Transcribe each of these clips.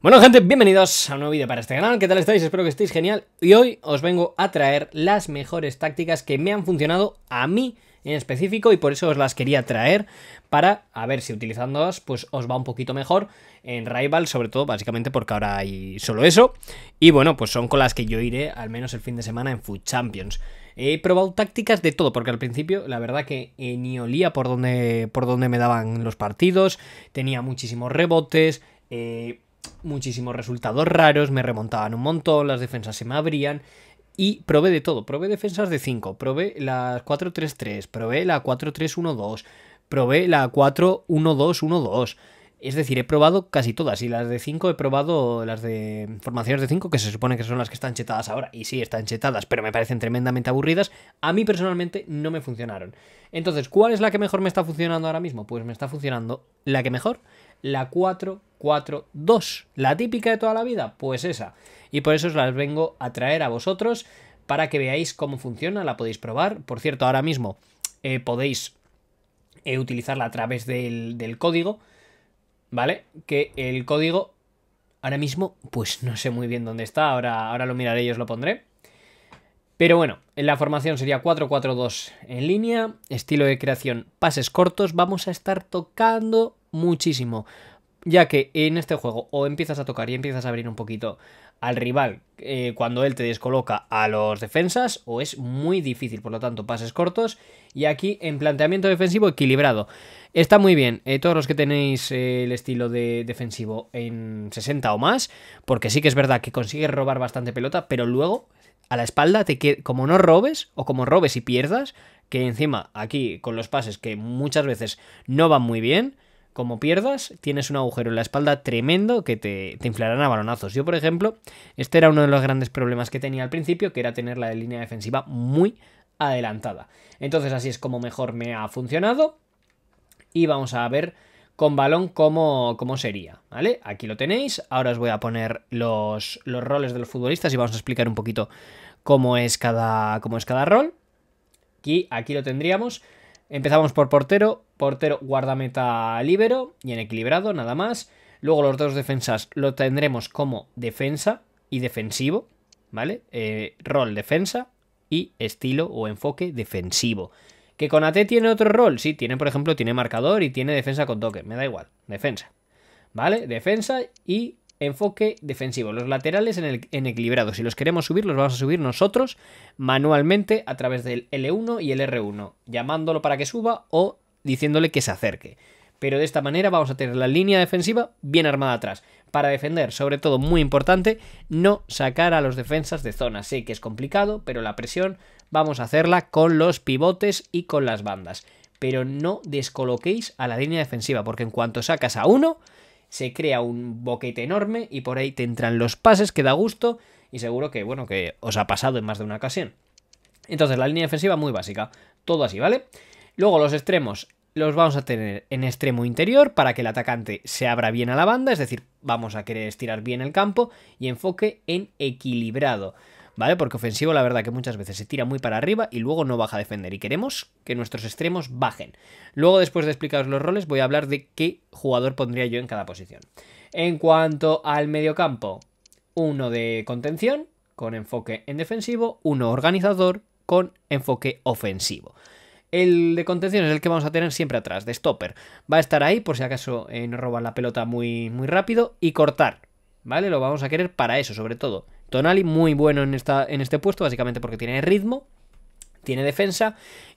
Bueno gente, bienvenidos a un nuevo vídeo para este canal, ¿qué tal estáis? Espero que estéis genial y hoy os vengo a traer las mejores tácticas que me han funcionado a mí en específico y por eso os las quería traer para a ver si utilizándolas pues os va un poquito mejor en Rival, sobre todo básicamente porque ahora hay solo eso y bueno, pues son con las que yo iré al menos el fin de semana en Food Champions. He probado tácticas de todo, porque al principio la verdad que eh, ni olía por donde, por donde me daban los partidos, tenía muchísimos rebotes, eh, muchísimos resultados raros, me remontaban un montón, las defensas se me abrían. Y probé de todo, probé defensas de 5, probé las 4-3-3, probé la 4-3-1-2, probé la 4-1-2-1-2. Es decir, he probado casi todas y las de 5 he probado las de formaciones de 5 que se supone que son las que están chetadas ahora. Y sí, están chetadas, pero me parecen tremendamente aburridas. A mí personalmente no me funcionaron. Entonces, ¿cuál es la que mejor me está funcionando ahora mismo? Pues me está funcionando la que mejor, la 442. La típica de toda la vida, pues esa. Y por eso os las vengo a traer a vosotros para que veáis cómo funciona, la podéis probar. Por cierto, ahora mismo eh, podéis eh, utilizarla a través del, código, ¿vale? Que el código ahora mismo, pues no sé muy bien dónde está, ahora, ahora lo miraré y os lo pondré. Pero bueno, en la formación sería 4-4-2 en línea, estilo de creación, pases cortos, vamos a estar tocando muchísimo. Ya que en este juego o empiezas a tocar y empiezas a abrir un poquito al rival eh, cuando él te descoloca a los defensas o es muy difícil, por lo tanto pases cortos y aquí en planteamiento defensivo equilibrado. Está muy bien, eh, todos los que tenéis eh, el estilo de defensivo en 60 o más, porque sí que es verdad que consigues robar bastante pelota, pero luego a la espalda te como no robes o como robes y pierdas, que encima aquí con los pases que muchas veces no van muy bien, como pierdas, tienes un agujero en la espalda tremendo que te, inflarán a balonazos. Yo, por ejemplo, este era uno de los grandes problemas que tenía al principio, que era tener la línea defensiva muy adelantada. Entonces, así es como mejor me ha funcionado. Y vamos a ver con balón cómo, cómo sería, ¿vale? Aquí lo tenéis. Ahora os voy a poner los, roles de los futbolistas y vamos a explicar un poquito cómo es cada, cómo es cada rol. Y aquí lo tendríamos. Empezamos por portero, portero guardameta libero y en equilibrado, nada más. Luego los dos defensas lo tendremos como defensa y defensivo, ¿vale? Eh, rol defensa y estilo o enfoque defensivo. ¿Que con AT tiene otro rol? Sí, tiene, por ejemplo, tiene marcador y tiene defensa con toque. Me da igual. Defensa. ¿Vale? Defensa y enfoque defensivo. Los laterales en, el, equilibrado. Si los queremos subir, los vamos a subir nosotros manualmente a través del L1 y el R1, llamándolo para que suba o diciéndole que se acerque. Pero de esta manera vamos a tener la línea defensiva bien armada atrás. Para defender, sobre todo muy importante, no sacar a los defensas de zona. Sé que es complicado, pero la presión vamos a hacerla con los pivotes y con las bandas. Pero no descoloquéis a la línea defensiva, porque en cuanto sacas a uno, se crea un boquete enorme y por ahí te entran los pases que da gusto y seguro que, bueno, que os ha pasado en más de una ocasión. Entonces, la línea defensiva muy básica, todo así, ¿vale? Luego los extremos los vamos a tener en extremo interior para que el atacante se abra bien a la banda, es decir, vamos a querer estirar bien el campo y enfoque en equilibrado. ¿vale? Porque ofensivo la verdad que muchas veces se tira muy para arriba y luego no baja a defender y queremos que nuestros extremos bajen. Luego después de explicaros los roles voy a hablar de qué jugador pondría yo en cada posición. En cuanto al campo, uno de contención con enfoque en defensivo, uno organizador con enfoque ofensivo. El de contención es el que vamos a tener siempre atrás, de stopper. Va a estar ahí por si acaso eh, nos roban la pelota muy, muy rápido y cortar. ¿Vale? Lo vamos a querer para eso, sobre todo. Tonali muy bueno en, esta, en este puesto, básicamente porque tiene ritmo, tiene defensa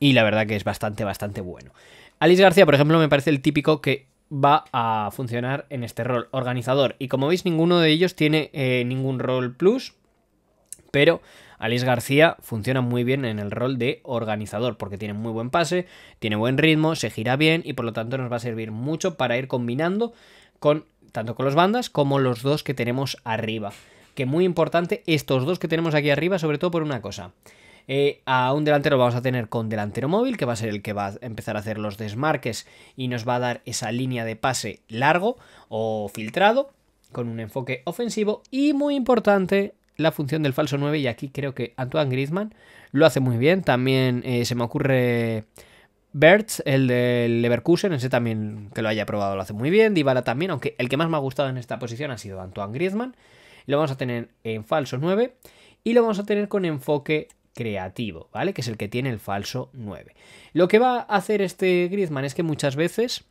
y la verdad que es bastante, bastante bueno. Alice García, por ejemplo, me parece el típico que va a funcionar en este rol organizador y como veis ninguno de ellos tiene eh, ningún rol plus, pero Alice García funciona muy bien en el rol de organizador porque tiene muy buen pase, tiene buen ritmo, se gira bien y por lo tanto nos va a servir mucho para ir combinando con tanto con los bandas como los dos que tenemos arriba que muy importante, estos dos que tenemos aquí arriba, sobre todo por una cosa. Eh, a un delantero vamos a tener con delantero móvil, que va a ser el que va a empezar a hacer los desmarques y nos va a dar esa línea de pase largo o filtrado, con un enfoque ofensivo. Y muy importante, la función del falso 9, y aquí creo que Antoine Griezmann lo hace muy bien. También eh, se me ocurre... Bertz, el del Leverkusen, ese también que lo haya probado lo hace muy bien. Dybala también, aunque el que más me ha gustado en esta posición ha sido Antoine Griezmann lo vamos a tener en falso 9 y lo vamos a tener con enfoque creativo, ¿vale? Que es el que tiene el falso 9. Lo que va a hacer este Griezmann es que muchas veces,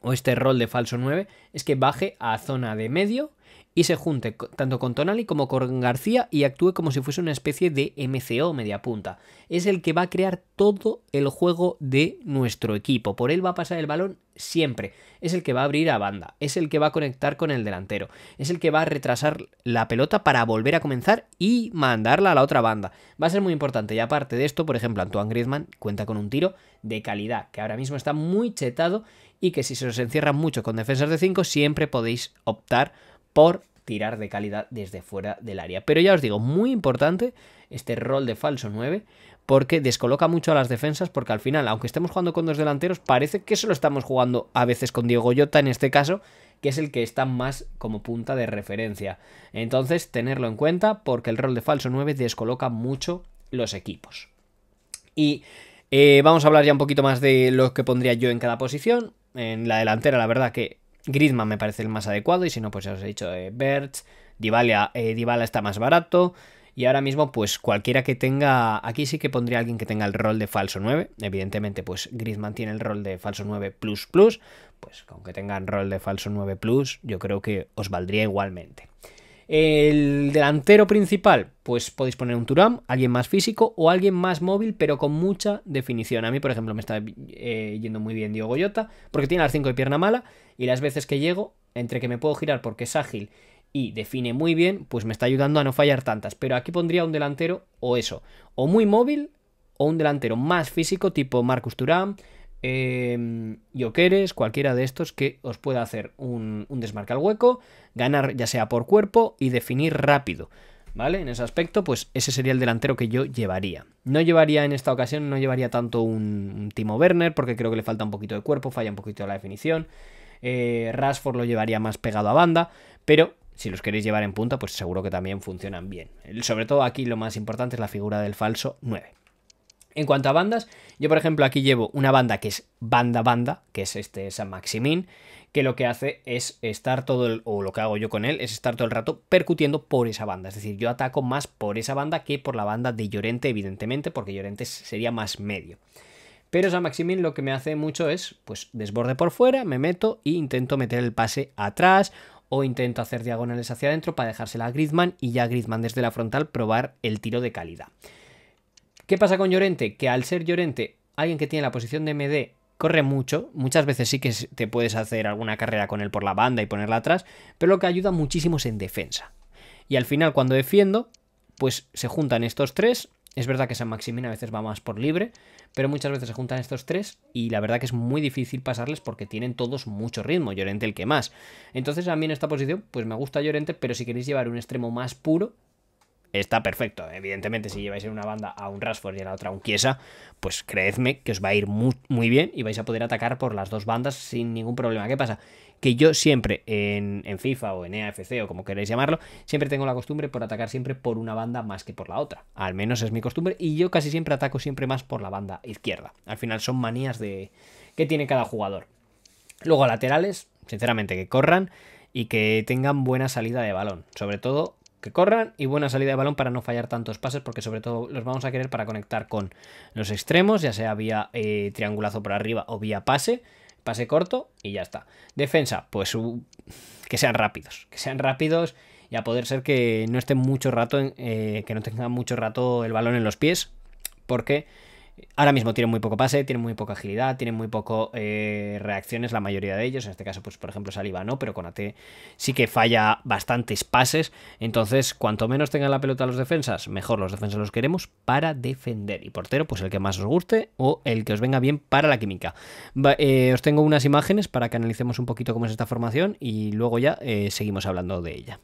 o este rol de falso 9, es que baje a zona de medio y se junte tanto con Tonali como con García y actúe como si fuese una especie de MCO media punta. Es el que va a crear todo el juego de nuestro equipo. Por él va a pasar el balón siempre. Es el que va a abrir a banda, es el que va a conectar con el delantero, es el que va a retrasar la pelota para volver a comenzar y mandarla a la otra banda. Va a ser muy importante. Y aparte de esto, por ejemplo, Antoine Griezmann cuenta con un tiro de calidad, que ahora mismo está muy chetado y que si se os encierra mucho con defensas de 5, siempre podéis optar por tirar de calidad desde fuera del área. Pero ya os digo, muy importante este rol de falso 9 porque descoloca mucho a las defensas porque al final, aunque estemos jugando con dos delanteros, parece que solo estamos jugando a veces con Diego Goyota en este caso, que es el que está más como punta de referencia. Entonces, tenerlo en cuenta porque el rol de falso 9 descoloca mucho los equipos. Y eh, vamos a hablar ya un poquito más de lo que pondría yo en cada posición. En la delantera, la verdad que Griezmann me parece el más adecuado y si no, pues ya os he dicho de eh, Bertz, eh, Dybala, está más barato. Y ahora mismo, pues cualquiera que tenga. Aquí sí que pondría alguien que tenga el rol de falso 9. Evidentemente, pues Griezmann tiene el rol de falso 9 plus plus. Pues con que tengan rol de falso 9 plus, yo creo que os valdría igualmente. El delantero principal, pues podéis poner un Turam, alguien más físico o alguien más móvil, pero con mucha definición. A mí, por ejemplo, me está eh, yendo muy bien Diego Goyota, porque tiene las 5 de pierna mala y las veces que llego, entre que me puedo girar porque es ágil y define muy bien, pues me está ayudando a no fallar tantas. Pero aquí pondría un delantero o eso, o muy móvil o un delantero más físico, tipo Marcus Turam, eh, Yokeres, cualquiera de estos que os pueda hacer un, un desmarque al hueco, ganar ya sea por cuerpo y definir rápido. ¿Vale? En ese aspecto, pues ese sería el delantero que yo llevaría. No llevaría en esta ocasión, no llevaría tanto un, Timo Werner, porque creo que le falta un poquito de cuerpo, falla un poquito la definición. Eh, Rasford lo llevaría más pegado a banda, pero si los queréis llevar en punta, pues seguro que también funcionan bien. Sobre todo aquí lo más importante es la figura del falso 9. En cuanto a bandas, yo por ejemplo aquí llevo una banda que es banda banda, que es este San Maximín, que lo que hace es estar todo el, o lo que hago yo con él, es estar todo el rato percutiendo por esa banda. Es decir, yo ataco más por esa banda que por la banda de Llorente, evidentemente, porque Llorente sería más medio. Pero San Maximín lo que me hace mucho es, pues, desborde por fuera, me meto e intento meter el pase atrás o intento hacer diagonales hacia adentro para dejársela a Griezmann y ya Griezmann desde la frontal probar el tiro de calidad. ¿Qué pasa con Llorente? Que al ser Llorente, alguien que tiene la posición de MD corre mucho, muchas veces sí que te puedes hacer alguna carrera con él por la banda y ponerla atrás, pero lo que ayuda muchísimo es en defensa. Y al final cuando defiendo, pues se juntan estos tres, es verdad que San Maximín a veces va más por libre, pero muchas veces se juntan estos tres y la verdad que es muy difícil pasarles porque tienen todos mucho ritmo, Llorente el que más. Entonces a mí en esta posición pues me gusta Llorente, pero si queréis llevar un extremo más puro, está perfecto. Evidentemente, si lleváis en una banda a un Rashford y en la otra a un Kiesa, pues creedme que os va a ir muy, muy, bien y vais a poder atacar por las dos bandas sin ningún problema. ¿Qué pasa? Que yo siempre en, FIFA o en EAFC o como queréis llamarlo, siempre tengo la costumbre por atacar siempre por una banda más que por la otra. Al menos es mi costumbre y yo casi siempre ataco siempre más por la banda izquierda. Al final son manías de que tiene cada jugador. Luego laterales, sinceramente, que corran y que tengan buena salida de balón. Sobre todo que corran y buena salida de balón para no fallar tantos pases, porque sobre todo los vamos a querer para conectar con los extremos, ya sea vía eh, triangulazo por arriba o vía pase, pase corto y ya está. Defensa, pues que sean rápidos, que sean rápidos y a poder ser que no estén mucho rato, eh, que no tenga mucho rato el balón en los pies, porque Ahora mismo tienen muy poco pase, tienen muy poca agilidad, tienen muy poco eh, reacciones la mayoría de ellos. En este caso, pues por ejemplo Saliba no, pero con AT sí que falla bastantes pases. Entonces, cuanto menos tengan la pelota los defensas, mejor los defensas los queremos para defender. Y portero, pues el que más os guste o el que os venga bien para la química. Eh, os tengo unas imágenes para que analicemos un poquito cómo es esta formación y luego ya eh, seguimos hablando de ella.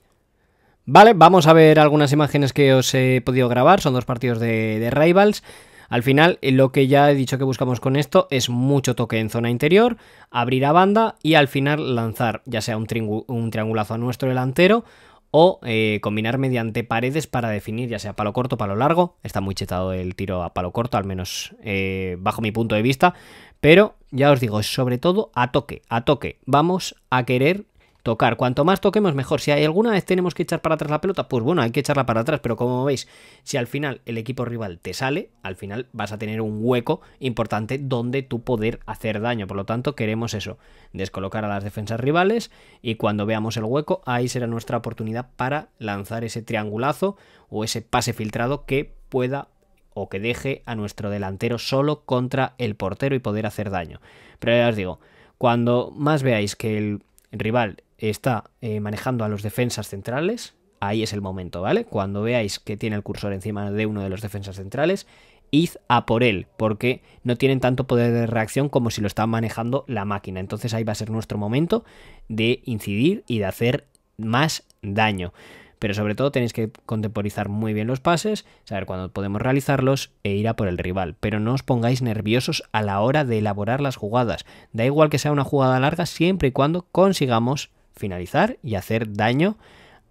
Vale, vamos a ver algunas imágenes que os he podido grabar. Son dos partidos de, de Rivals. Al final, eh, lo que ya he dicho que buscamos con esto es mucho toque en zona interior, abrir a banda y al final lanzar ya sea un, un triangulazo a nuestro delantero o eh, combinar mediante paredes para definir ya sea palo corto, palo largo. Está muy chetado el tiro a palo corto, al menos eh, bajo mi punto de vista. Pero ya os digo, sobre todo a toque, a toque. Vamos a querer tocar. Cuanto más toquemos, mejor. Si hay alguna vez tenemos que echar para atrás la pelota, pues bueno, hay que echarla para atrás. Pero como veis, si al final el equipo rival te sale, al final vas a tener un hueco importante donde tú poder hacer daño. Por lo tanto, queremos eso, descolocar a las defensas rivales y cuando veamos el hueco, ahí será nuestra oportunidad para lanzar ese triangulazo o ese pase filtrado que pueda o que deje a nuestro delantero solo contra el portero y poder hacer daño. Pero ya os digo, cuando más veáis que el rival está eh, manejando a los defensas centrales, ahí es el momento, ¿vale? Cuando veáis que tiene el cursor encima de uno de los defensas centrales, id a por él, porque no tienen tanto poder de reacción como si lo está manejando la máquina. Entonces ahí va a ser nuestro momento de incidir y de hacer más daño. Pero sobre todo tenéis que contemporizar muy bien los pases, saber cuándo podemos realizarlos e ir a por el rival. Pero no os pongáis nerviosos a la hora de elaborar las jugadas. Da igual que sea una jugada larga siempre y cuando consigamos finalizar y hacer daño,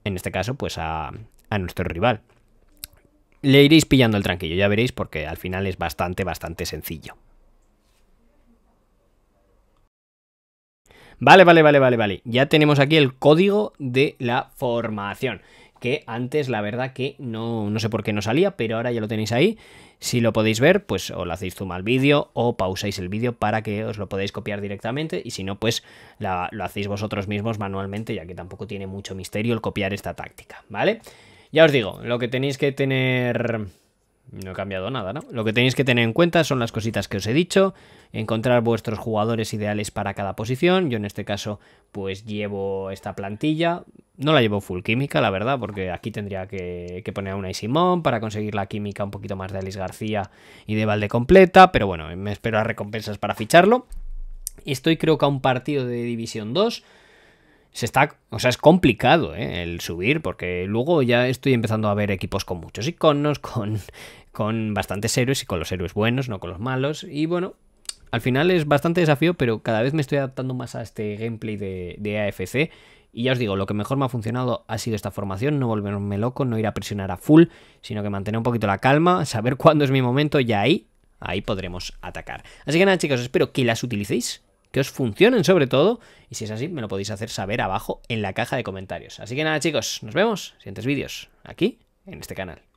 en este caso, pues a, nuestro rival. Le iréis pillando el tranquillo, ya veréis, porque al final es bastante, bastante sencillo. Vale, vale, vale, vale, vale. Ya tenemos aquí el código de la formación que antes la verdad que no, no sé por qué no salía, pero ahora ya lo tenéis ahí. Si lo podéis ver, pues o lo hacéis zoom al vídeo o pausáis el vídeo para que os lo podáis copiar directamente y si no, pues lo hacéis vosotros mismos manualmente, ya que tampoco tiene mucho misterio el copiar esta táctica, ¿vale? Ya os digo, lo que tenéis que tener no he cambiado nada, ¿no? Lo que tenéis que tener en cuenta son las cositas que os he dicho, encontrar vuestros jugadores ideales para cada posición. Yo en este caso pues llevo esta plantilla, no la llevo full química, la verdad, porque aquí tendría que, poner a una y Simón para conseguir la química un poquito más de Alice García y de Valde completa, pero bueno, me espero a recompensas para ficharlo. Estoy creo que a un partido de División 2, se está, o sea, es complicado ¿eh? el subir, porque luego ya estoy empezando a ver equipos con muchos iconos, con, con bastantes héroes y con los héroes buenos, no con los malos. Y bueno, al final es bastante desafío, pero cada vez me estoy adaptando más a este gameplay de, AFC. Y ya os digo, lo que mejor me ha funcionado ha sido esta formación, no volverme loco, no ir a presionar a full, sino que mantener un poquito la calma, saber cuándo es mi momento y ahí, ahí podremos atacar. Así que nada chicos, espero que las utilicéis que os funcionen sobre todo. Y si es así, me lo podéis hacer saber abajo en la caja de comentarios. Así que nada, chicos, nos vemos en siguientes vídeos aquí en este canal.